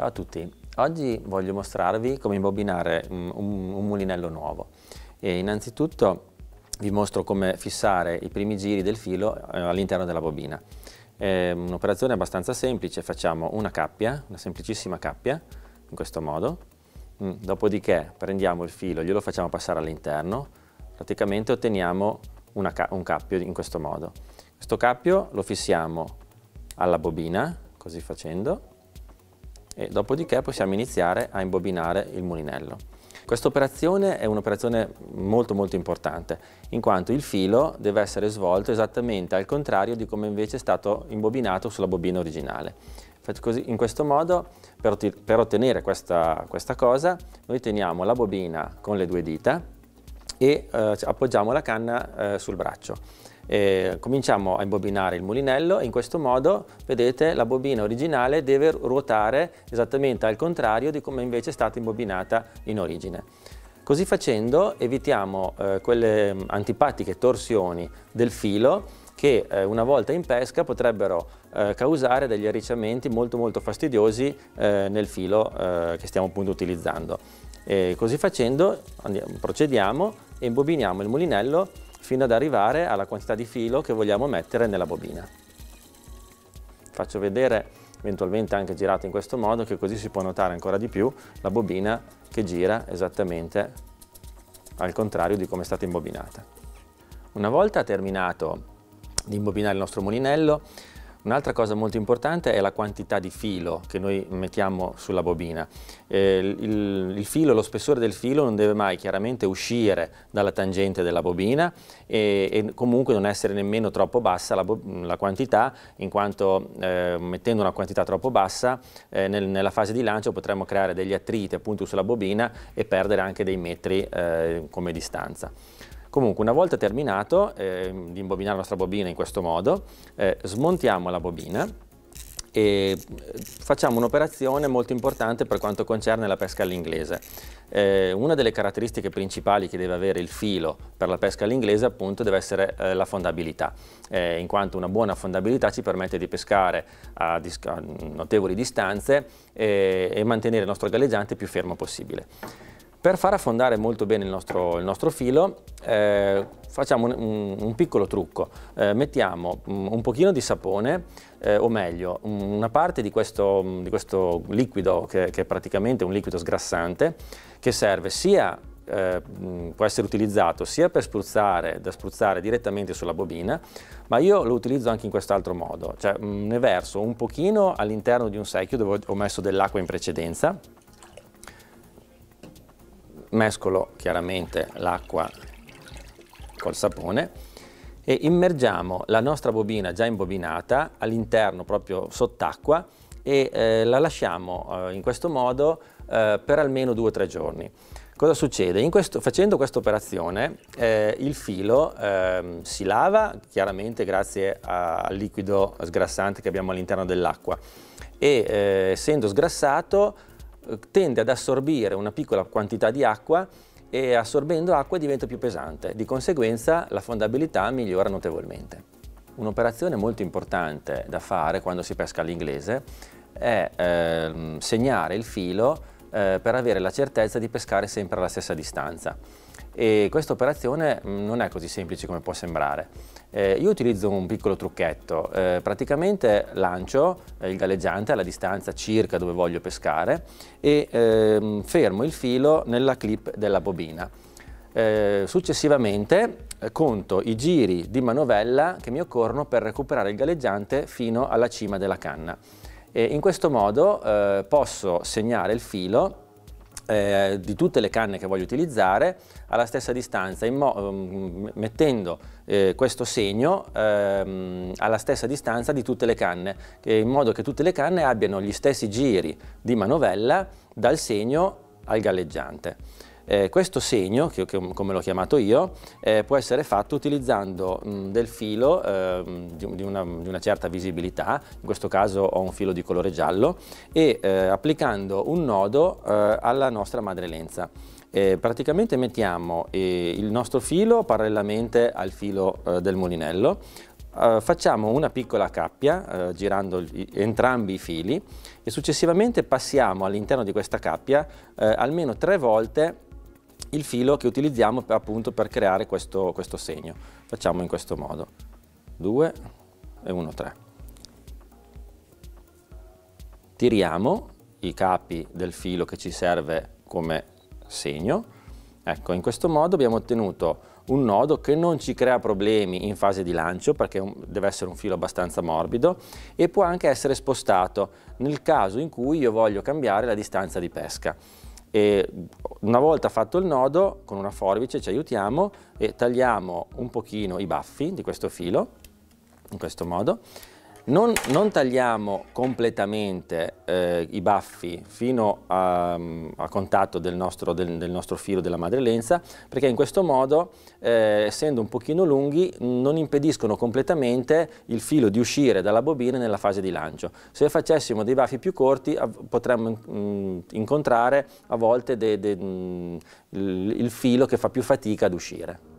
Ciao a tutti, oggi voglio mostrarvi come imbobinare un, un mulinello nuovo. E innanzitutto vi mostro come fissare i primi giri del filo eh, all'interno della bobina. È un'operazione abbastanza semplice, facciamo una cappia, una semplicissima cappia, in questo modo. Mm, dopodiché prendiamo il filo, glielo facciamo passare all'interno, praticamente otteniamo ca un cappio in questo modo. Questo cappio lo fissiamo alla bobina, così facendo, e dopodiché possiamo iniziare a imbobinare il mulinello. Questa operazione è un'operazione molto molto importante, in quanto il filo deve essere svolto esattamente al contrario di come invece è stato imbobinato sulla bobina originale. in questo modo, per, ottenere questa, questa cosa, noi teniamo la bobina con le due dita e eh, appoggiamo la canna eh, sul braccio. Eh, cominciamo a imbobinare il mulinello e in questo modo, vedete, la bobina originale deve ruotare esattamente al contrario di come invece è stata imbobinata in origine. Così facendo evitiamo eh, quelle mm, antipatiche torsioni del filo che eh, una volta in pesca potrebbero eh, causare degli arricciamenti molto molto fastidiosi eh, nel filo eh, che stiamo appunto utilizzando. E così facendo andiamo, procediamo e imbobiniamo il mulinello fino ad arrivare alla quantità di filo che vogliamo mettere nella bobina. Faccio vedere eventualmente anche girato in questo modo che così si può notare ancora di più la bobina che gira esattamente al contrario di come è stata imbobinata. Una volta terminato di imbobinare il nostro mulinello Un'altra cosa molto importante è la quantità di filo che noi mettiamo sulla bobina. Eh, il, il, filo, lo spessore del filo non deve mai chiaramente uscire dalla tangente della bobina e, e comunque non essere nemmeno troppo bassa la, la quantità, in quanto eh, mettendo una quantità troppo bassa eh, nel, nella fase di lancio potremmo creare degli attriti appunto sulla bobina e perdere anche dei metri eh, come distanza. Comunque una volta terminato eh, di imbobinare la nostra bobina in questo modo, eh, smontiamo la bobina e eh, facciamo un'operazione molto importante per quanto concerne la pesca all'inglese. Eh, una delle caratteristiche principali che deve avere il filo per la pesca all'inglese appunto deve essere eh, la fondabilità, eh, in quanto una buona fondabilità ci permette di pescare a, dis a notevoli distanze eh, e mantenere il nostro galleggiante più fermo possibile. Per far affondare molto bene il nostro, il nostro filo eh, facciamo un, un, piccolo trucco, eh, mettiamo mm, un pochino di sapone eh, o meglio mm, una parte di questo, mm, di questo liquido che, che, è praticamente un liquido sgrassante che serve sia eh, può essere utilizzato sia per spruzzare, da spruzzare direttamente sulla bobina, ma io lo utilizzo anche in quest'altro modo, cioè ne verso un pochino all'interno di un secchio dove ho messo dell'acqua in precedenza mescolo chiaramente l'acqua col sapone e immergiamo la nostra bobina già imbobinata all'interno proprio sott'acqua e eh, la lasciamo eh, in questo modo eh, per almeno due o tre giorni. Cosa succede? Questo, facendo questa operazione eh, il filo ehm, si lava chiaramente grazie a, al liquido sgrassante che abbiamo all'interno dell'acqua e eh, essendo sgrassato eh, tende ad assorbire una piccola quantità di acqua e assorbendo acqua diventa più pesante, di conseguenza la fondabilità migliora notevolmente. Un'operazione molto importante da fare quando si pesca all'inglese è eh, segnare il filo eh, per avere la certezza di pescare sempre alla stessa distanza e questa operazione mm, non è così semplice come può sembrare. Eh, io utilizzo un piccolo trucchetto, eh, praticamente lancio eh, il galleggiante alla distanza circa dove voglio pescare e eh, fermo il filo nella clip della bobina. Eh, successivamente eh, conto i giri di manovella che mi occorrono per recuperare il galleggiante fino alla cima della canna. E in questo modo posso segnare il filo eh, di tutte le canne che voglio utilizzare alla stessa distanza, ehm, mettendo eh, questo segno ehm, alla stessa distanza di tutte le canne, in modo che tutte le canne abbiano gli stessi giri di manovella dal segno al galleggiante. Eh, questo segno, che, che, come l'ho chiamato io, eh, può essere fatto utilizzando mh, mm, del filo eh, di, di, una, di, una, certa visibilità, in questo caso ho un filo di colore giallo, e eh, applicando un nodo eh, alla nostra madre madrelenza. Eh, praticamente mettiamo il nostro filo parallelamente al filo del mulinello, Uh, facciamo una piccola cappia uh, girando gli, entrambi i fili e successivamente passiamo all'interno di questa cappia uh, almeno tre volte il filo che utilizziamo per, appunto per creare questo, questo segno. Facciamo in questo modo, 2 e 1, 3. Tiriamo i capi del filo che ci serve come segno. Ecco, in questo modo abbiamo ottenuto un nodo che non ci crea problemi in fase di lancio perché deve essere un filo abbastanza morbido e può anche essere spostato nel caso in cui io voglio cambiare la distanza di pesca e una volta fatto il nodo con una forbice ci aiutiamo e tagliamo un pochino i baffi di questo filo in questo modo non, non tagliamo completamente eh, i baffi fino a, a contatto del nostro, del, del nostro, filo della madre perché in questo modo, eh, essendo un pochino lunghi, non impediscono completamente il filo di uscire dalla bobina nella fase di lancio. Se facessimo dei baffi più corti potremmo mh, mm, incontrare a volte de, de, mh, mm, il filo che fa più fatica ad uscire.